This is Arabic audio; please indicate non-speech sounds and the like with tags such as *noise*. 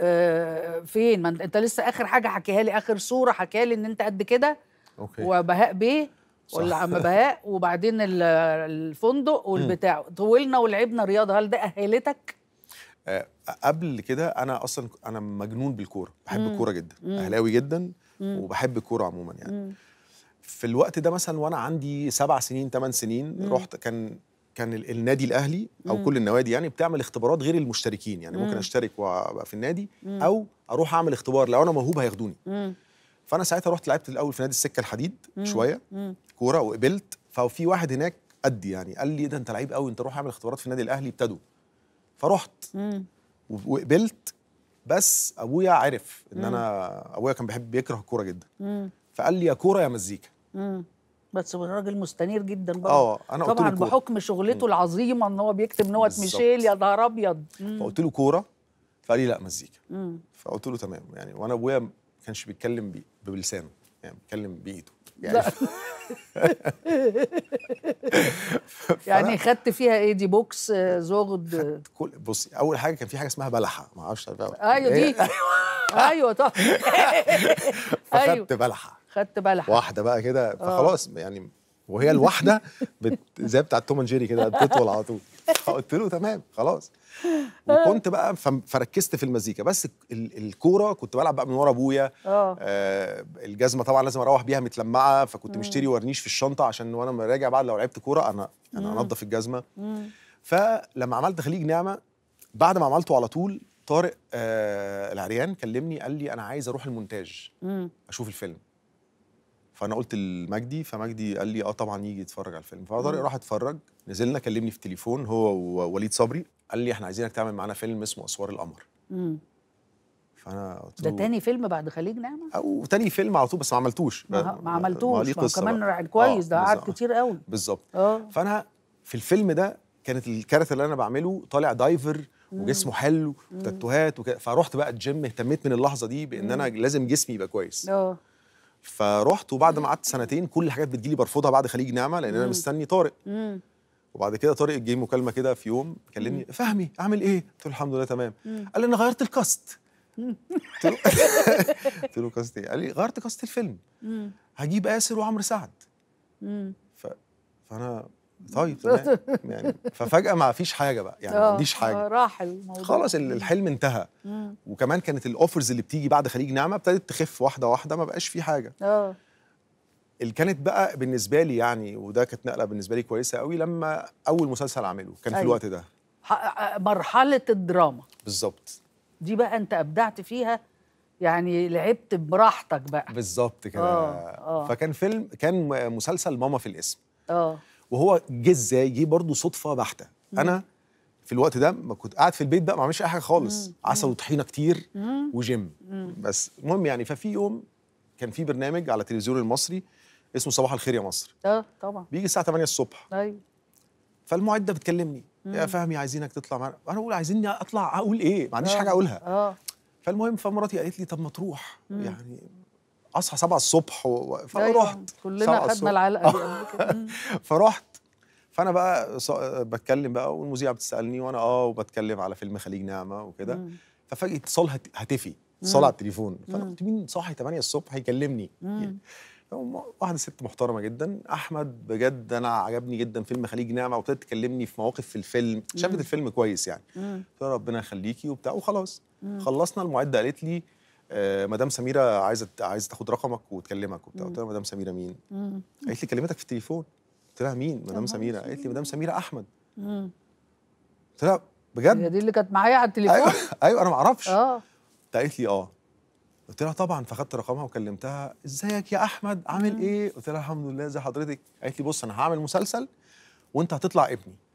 آه، فين ما انت لسه اخر حاجه حكيها لي اخر صوره حكيها لي ان انت قد كده اوكي وبهاء بيه ولا عم بهاء *laughs* وبعدين الفندق والبتاع طولنا ولعبنا رياضه هل ده اهلتك آه قبل كده انا اصلا انا مجنون بالكوره بحب الكوره جدا اهلاوي جدا وبحب الكوره عموما يعني مم. في الوقت ده مثلا وانا عندي سبع سنين ثمان سنين مم. رحت كان كان النادي الاهلي او مم. كل النوادي يعني بتعمل اختبارات غير المشتركين يعني مم. ممكن اشترك وابقى في النادي مم. او اروح اعمل اختبار لو انا موهوب هياخدوني فانا ساعتها رحت لعبت الاول في نادي السكه الحديد مم. شويه كوره وقبلت ففي واحد هناك قدي يعني قال لي إيه ده انت لعيب قوي انت روح اعمل اختبارات في النادي الاهلي ابتدوا فرحت مم. وقبلت بس ابويا عرف ان مم. انا ابويا كان بيحب بيكره الكوره جدا مم. فقال لي يا كوره يا مزيكا مم. بس راجل مستنير جدا برضه اه انا قلت طبعا بحكم شغلته مم. العظيمه ان هو بيكتب نوت ميشيل يا نهار ابيض فقلت له كوره فقال لي لا مزيكا فقلت له تمام يعني وانا ابويا ما كانش بيتكلم بي بلسانه يعني بيتكلم بايده يعني *laughs* يعني خدت فيها ايه دي بوكس آه، زغد كل بصي اول حاجه كان في حاجه اسمها بلحه ما اعرفش ايوه دي *laughs* ايوه طبعا فخدت بلحه خدت بلح واحده بقى كده آه. فخلاص يعني وهي الواحده *laughs* زي بتاعت توم اند جيري كده بتطول على طول *laughs* فقلت له تمام خلاص آه. وكنت بقى فركزت في المزيكا بس الكوره كنت بلعب بقى من ورا ابويا آه, آه، الجزمه طبعا لازم اروح بيها متلمعه فكنت مشتري ورنيش في الشنطه عشان وانا راجع بعد لو لعبت كوره انا انا انضف الجزمه فلما عملت خليج نعمه بعد ما عملته على طول طارق آه العريان كلمني قال لي انا عايز اروح المونتاج اشوف الفيلم فانا قلت لمجدي فمجدي قال لي اه طبعا يجي يتفرج على الفيلم فطارق راح اتفرج نزلنا كلمني في التليفون هو ووليد صبري قال لي احنا عايزينك تعمل معانا فيلم اسمه اسوار القمر فانا قلت ده تاني فيلم بعد خليج نعمه او تاني فيلم على طول بس ما عملتوش ما, ما عملتوش ما كمان كويس آه، ده قعد كتير قوي بالظبط آه. فانا في الفيلم ده كانت الكارثه اللي انا بعمله طالع دايفر وجسمه حلو وتاتوهات وكده فرحت بقى الجيم اهتميت من اللحظه دي بان انا لازم جسمي يبقى كويس اه فروحت وبعد ما قعدت سنتين كل الحاجات بتجيلي برفضها بعد خليج نعمه لان انا مستني طارق وبعد كده طارق جه مكالمه كده في يوم كلمني فهمي اعمل ايه؟ قلت له الحمد لله تمام قال لي انا غيرت الكاست *laughs* قلت له كاست ايه؟ قال لي غيرت كاست الفيلم هجيب آسر وعمرو سعد فانا طيب تمام يعني ففجاه ما فيش حاجه بقى يعني ما آه، عنديش حاجه آه، راح الموضوع خلاص الحلم انتهى وكمان كانت الاوفرز اللي بتيجي بعد خليج نعمه ابتدت تخف واحده واحده ما بقاش في حاجه اه اللي كانت بقى بالنسبه لي يعني وده كانت نقله بالنسبه لي كويسه قوي لما اول مسلسل اعمله كان في أيوه. الوقت ده آه، مرحله الدراما بالظبط دي بقى انت ابدعت فيها يعني لعبت براحتك بقى بالظبط كده آه. آه. فكان فيلم كان مسلسل ماما في الاسم اه وهو جه ازاي جه برضه صدفه بحته مم. انا في الوقت ده ما كنت قاعد في البيت بقى ما عملش اي حاجه خالص مم. عسل وطحينه كتير مم. وجيم مم. بس المهم يعني ففي يوم كان في برنامج على التلفزيون المصري اسمه صباح الخير يا مصر اه طبعا بيجي الساعه 8 الصبح ايوه فالمعده بتكلمني مم. يا فهمي عايزينك تطلع معانا انا اقول عايزيني اطلع اقول ايه ما عنديش آه. حاجه اقولها اه فالمهم فمراتي قالت لي طب ما تروح مم. يعني اصحى 7 الصبح و... فرحت أيوة، كلنا خدنا العلقه دي قبل *laughs* كده فرحت فانا بقى بتكلم بقى والمذيعه بتسالني وانا اه وبتكلم على فيلم خليج نعمه وكده ففجاه اتصال هت... هتفي اتصال على التليفون فانا قلت مين صاحي 8 الصبح هيكلمني واحده ست محترمه جدا احمد بجد انا عجبني جدا فيلم خليج نعمه وابتدت تكلمني في مواقف في الفيلم شافت الفيلم كويس يعني قلت ربنا يخليكي وبتاع وخلاص خلصنا المعده قالت لي آه، مدام سميره عايزه عايزه تاخد رقمك وتكلمك وبتاع قلت لها مدام سميره مين؟ قالت لي كلمتك في التليفون قلت لها مين؟ مدام سميره قالت لي مدام سميره احمد قلت لها بجد هي دي اللي كانت معايا على التليفون ايوه, *laughs* أيوة انا ما اعرفش اه قالت لي اه قلت لها طبعا فاخدت رقمها وكلمتها ازيك يا احمد عامل ايه؟ قلت لها الحمد لله زي حضرتك قالت لي بص انا هعمل مسلسل وانت هتطلع ابني